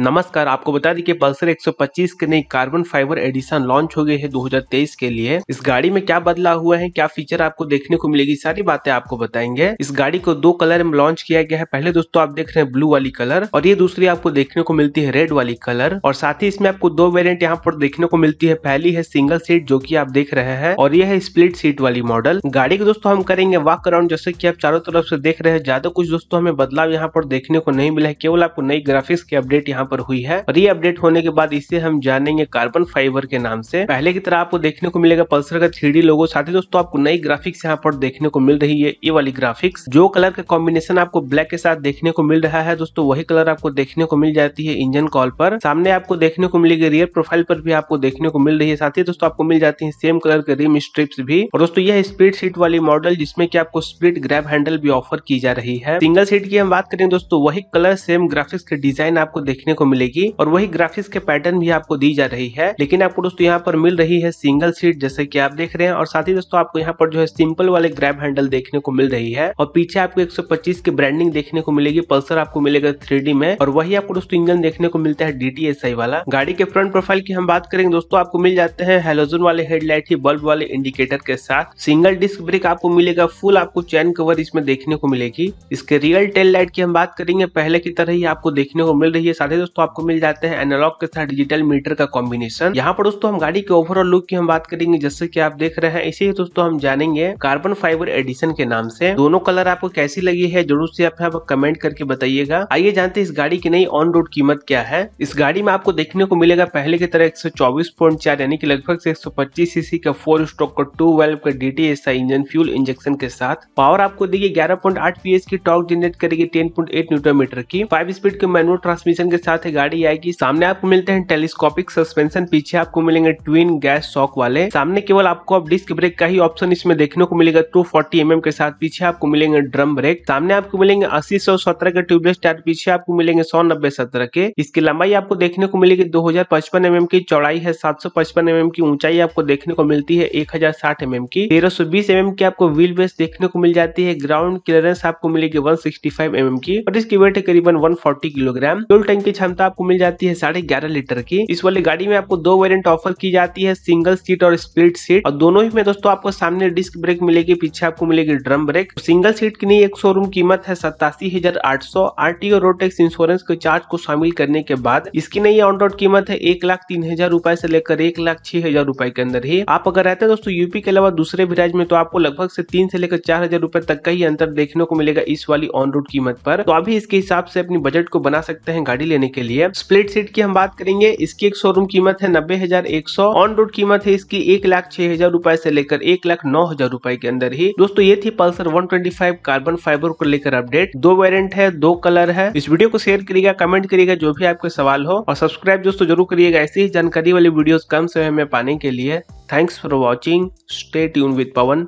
नमस्कार आपको बता दें कि पल्सर 125 के नई कार्बन फाइबर एडिशन लॉन्च हो गई है 2023 के लिए इस गाड़ी में क्या बदलाव हुआ है क्या फीचर आपको देखने को मिलेगी सारी बातें आपको बताएंगे इस गाड़ी को दो कलर में लॉन्च किया गया है पहले दोस्तों आप देख रहे हैं ब्लू वाली कलर और ये दूसरी आपको देखने को मिलती है रेड वाली कलर और साथ ही इसमें आपको दो वेरियंट यहाँ पर देखने को मिलती है पहली है सिंगल सीट जो की आप देख रहे हैं और ये है स्प्लिट सीट वाली मॉडल गाड़ी को दोस्तों हम करेंगे वॉक अराउंड जैसे की आप चारों तरफ से देख रहे हैं ज्यादा कुछ दोस्तों हमें बदलाव यहाँ पर देखने को नहीं मिला है केवल आपको नई ग्राफिक्स की अपडेट यहाँ यहाँ पर हुई है और ये अपडेट होने के बाद इसे हम जानेंगे कार्बन फाइबर के नाम से पहले की तरह आपको देखने को मिलेगा पल्सर का थ्री लोगो साथ ही दोस्तों आपको नई ग्राफिक्स यहाँ पर देखने को मिल रही है ये वाली ग्राफिक्स जो कलर का कॉम्बिनेशन आपको ब्लैक के साथ देखने को मिल रहा है दोस्तों वही कलर आपको देखने को मिल जाती है इंजन कॉल पर सामने आपको देखने को मिलेगी रियर प्रोफाइल पर भी आपको देखने को मिल रही है साथ ही दोस्तों आपको मिल जाती है सेम कलर के रिम स्ट्रिप्स भी और दोस्तों यह स्प्रीड सीट वाली मॉडल जिसमें कि आपको स्प्रीड ग्रैब हैंडल भी ऑफर की जा रही है सिंगल सीट की हम बात करें दोस्तों वही कलर सेम ग्राफिक्स के डिजाइन आपको देखने देखने को मिलेगी और वही ग्राफिक्स के पैटर्न भी आपको दी जा रही है लेकिन आपको दोस्तों यहाँ पर मिल रही है सिंगल सीट जैसे की आप देख रहे हैं और साथ ही दोस्तों आपको यहाँ पर जो है सिंपल वाले ग्रैब हैंडल देखने को मिल रही है और पीछे आपको एक की ब्रांडिंग देखने को मिलेगी पल्सर आपको मिलेगा थ्री में और वही आपको दोस्तों इंजन देखने को मिलता है डी वाला गाड़ी के फ्रंट प्रोफाइल की हम बात करेंगे दोस्तों आपको मिल जाते हैं हेलोजन वाले हेडलाइट ही बल्ब वाले इंडिकेटर के साथ सिंगल डिस्क ब्रेक आपको मिलेगा फुल आपको चैन कवर इसमें देखने को मिलेगी इसके रियल टेल लाइट की हम बात करेंगे पहले की तरह ही आपको देखने को मिल रही है साथ ही दोस्तों आपको मिल जाते हैं एनालॉग के साथ डिजिटल मीटर का कॉम्बिनेशन यहाँ पर दोस्तों हम गाड़ी के ओवरऑल लुक की हम बात करेंगे जैसे की आप देख रहे हैं इसे दोस्तों हम जानेंगे कार्बन फाइबर एडिशन के नाम से दोनों कलर आपको कैसी लगी है जरूर से आप यहाँ पर कमेंट करके बताइएगा आइए जानते हैं इस गाड़ी की नई ऑन रोड कीमत क्या है इस गाड़ी में आपको देखने को मिलेगा पहले की तरह एक यानी कि लगभग से सीसी का फोर स्ट्रोक का टू वेल्व का डीटीएस इंजन फ्यूल इंजेक्शन के साथ पावर आपको देगी पी पीएस की टॉर्क जनरेट करेगी टेन पॉइंट न्यूटन मीटर की फाइव स्पीड के मैनुअल ट्रांसमिशन के साथ साथ ही गाड़ी आएगी सामने आपको मिलते हैं टेलीस्कोपिक सस्पेंशन पीछे आपको मिलेंगे ट्विन गैस शॉक वाले सामने केवल आपको अब डिस्क ब्रेक का ही ऑप्शन इसमें देखने को मिलेगा टू फोर्टी एम के साथ पीछे आपको मिलेंगे ड्रम ब्रेक सामने आपको मिलेंगे अस्सी सौ सत्रह के ट्यूबलेस टायर पीछे आपको मिलेंगे सौ नब्बे सत्रह के इसकी लंबाई आपको देखने को मिलेगी दो हजार पचपन एम की चौड़ाई है सात सौ पचपन एम की ऊंचाई आपको देखने को मिलती है एक हजार साठ एम की तेरह सौ बीस एम की आपको व्हील बेस देखने को मिल जाती है ग्राउंड क्लियरेंस आपको मिलेगी वन सिक्सटी फाइव एम की और इसकी वेट है करीबन one forty kilogram fuel tank की क्षमता आपको मिल जाती है साढ़े ग्यारह लीटर की इस वाली गाड़ी में आपको दो वेरियंट ऑफर की जाती है सिंगल सीट और स्प्लिट सीट और दोनों ही में दोस्तों आपको सामने डिस्क ब्रेक मिलेगी पीछे आपको मिलेगी ड्रम ब्रेक सिंगल सीट की नहीं एक शोरूम कीमत है सतासी हजार आठ सौ आर टी रोड रोटेक्स इंश्योरेंस के चार्ज को शामिल करने के बाद इसकी नई ऑन रोड कीमत है एक लाख तीन हजार रूपए से लेकर एक लाख छह हजार रूपए के अंदर ही आप अगर रहते हैं दोस्तों यूपी के अलावा दूसरे भी राज्य में तो आपको लगभग से तीन से लेकर चार हजार रूपए तक का ही अंतर देखने को मिलेगा इस वाली ऑन रोड कीमत पर तो अभी इसके हिसाब से अपनी बजट को बना सकते हैं गाड़ी लेने के लिए स्प्लिट सीट की हम बात करेंगे इसकी एक शोरूम कीमत है नब्बे हजार एक सौ ऑन रोड कीमत है इसकी एक लाख छह हजार रूपए से लेकर एक लाख नौ हजार रूपए के अंदर ही दोस्तों ये थी पल्सर 125 कार्बन फाइबर को लेकर अपडेट दो वेरियंट है दो कलर है इस वीडियो को शेयर करिएगा कमेंट करिएगा जो भी आपके सवाल हो और सब्सक्राइब दोस्तों जरूर करिएगा ऐसी ही जानकारी वाली वीडियोस कम समय में पाने के लिए थैंक्स फॉर वॉचिंग स्टेट यून विद पवन